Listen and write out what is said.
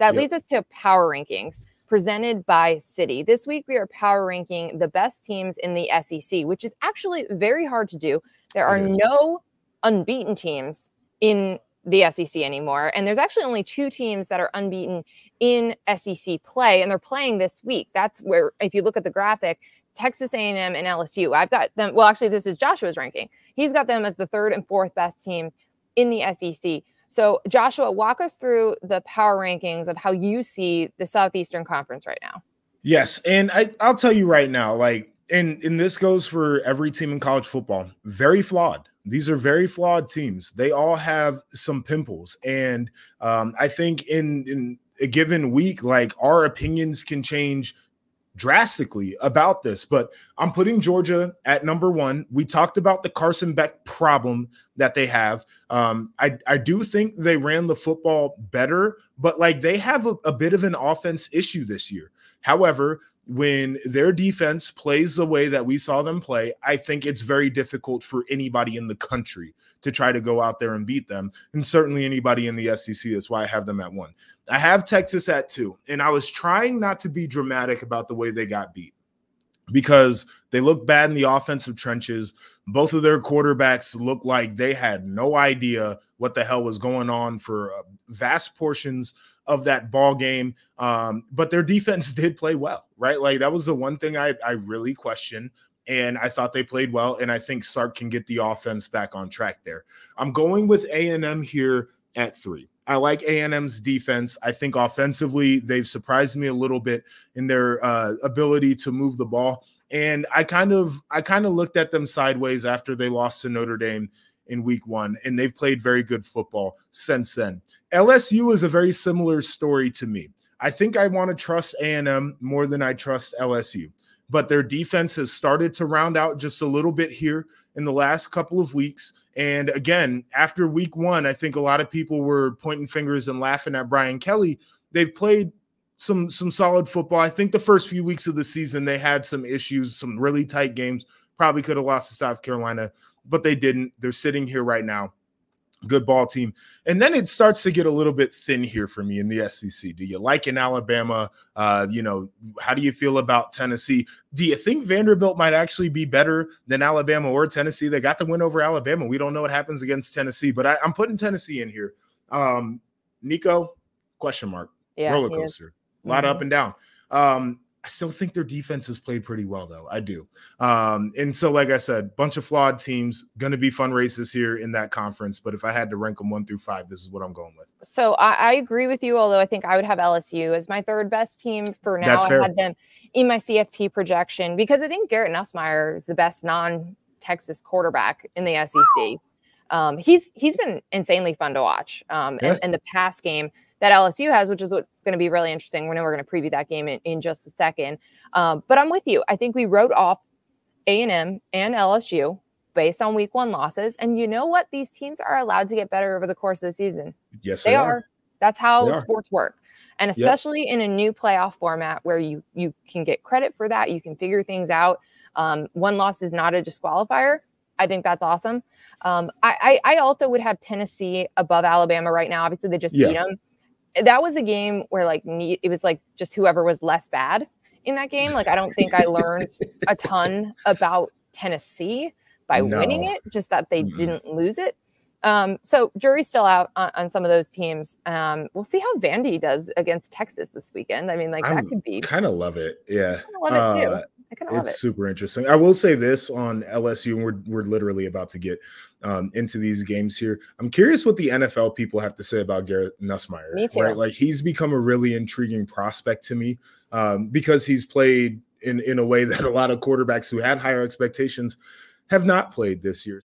That yep. leads us to power rankings presented by City. This week, we are power ranking the best teams in the SEC, which is actually very hard to do. There are no unbeaten teams in the SEC anymore. And there's actually only two teams that are unbeaten in SEC play, and they're playing this week. That's where, if you look at the graphic, Texas A&M and LSU. I've got them. Well, actually, this is Joshua's ranking. He's got them as the third and fourth best teams in the SEC. So, Joshua, walk us through the power rankings of how you see the Southeastern Conference right now. Yes, and I, I'll tell you right now, like, and and this goes for every team in college football. Very flawed. These are very flawed teams. They all have some pimples, and um, I think in in a given week, like our opinions can change drastically about this, but I'm putting Georgia at number one. We talked about the Carson Beck problem that they have. Um, I, I do think they ran the football better, but like they have a, a bit of an offense issue this year. However, when their defense plays the way that we saw them play, I think it's very difficult for anybody in the country to try to go out there and beat them, and certainly anybody in the SEC. That's why I have them at one. I have Texas at two, and I was trying not to be dramatic about the way they got beat because they look bad in the offensive trenches. Both of their quarterbacks look like they had no idea what the hell was going on for uh, vast portions of that ball game. Um, but their defense did play well, right? Like that was the one thing I, I really question. And I thought they played well. And I think Sark can get the offense back on track there. I'm going with A and M here at three. I like A&M's defense. I think offensively they've surprised me a little bit in their uh, ability to move the ball. And I kind of I kind of looked at them sideways after they lost to Notre Dame in week 1 and they've played very good football since then. LSU is a very similar story to me. I think I want to trust A&M more than I trust LSU but their defense has started to round out just a little bit here in the last couple of weeks. And again, after week one, I think a lot of people were pointing fingers and laughing at Brian Kelly. They've played some some solid football. I think the first few weeks of the season they had some issues, some really tight games. Probably could have lost to South Carolina, but they didn't. They're sitting here right now good ball team. And then it starts to get a little bit thin here for me in the SEC. Do you like in Alabama? Uh, you know, how do you feel about Tennessee? Do you think Vanderbilt might actually be better than Alabama or Tennessee? They got the win over Alabama. We don't know what happens against Tennessee, but I, am putting Tennessee in here. Um, Nico, question mark, yeah, roller coaster, a lot mm -hmm. up mm-hmm. and down. Um, I still think their defense has played pretty well, though. I do. Um, and so, like I said, bunch of flawed teams, going to be fun races here in that conference. But if I had to rank them one through five, this is what I'm going with. So I, I agree with you, although I think I would have LSU as my third best team for now. That's I fair. had them in my CFP projection because I think Garrett Nussmeyer is the best non Texas quarterback in the SEC. Um, he's he's been insanely fun to watch. Um, yeah. and, in the pass game that LSU has, which is what's going to be really interesting. We know we're going to preview that game in, in just a second. Um, but I'm with you. I think we wrote off A&M and LSU based on week one losses. And you know what? These teams are allowed to get better over the course of the season. Yes, they, they are. are. That's how sports work. And especially yep. in a new playoff format where you you can get credit for that, you can figure things out. Um, one loss is not a disqualifier. I think that's awesome. Um, I, I, also would have Tennessee above Alabama right now. Obviously, they just yeah. beat them that was a game where like me, it was like just whoever was less bad in that game. Like I don't think I learned a ton about Tennessee by no. winning it, just that they mm. didn't lose it. Um, so jury's still out on, on some of those teams. Um, we'll see how Vandy does against Texas this weekend. I mean, like that I'm, could be kind of love it. Yeah, love uh, it too. Uh, I kind of love it. It's super interesting. I will say this on LSU, and we're we're literally about to get um, into these games here. I'm curious what the NFL people have to say about Garrett Nussmeyer. Me too. Right? Like he's become a really intriguing prospect to me um, because he's played in in a way that a lot of quarterbacks who had higher expectations have not played this year.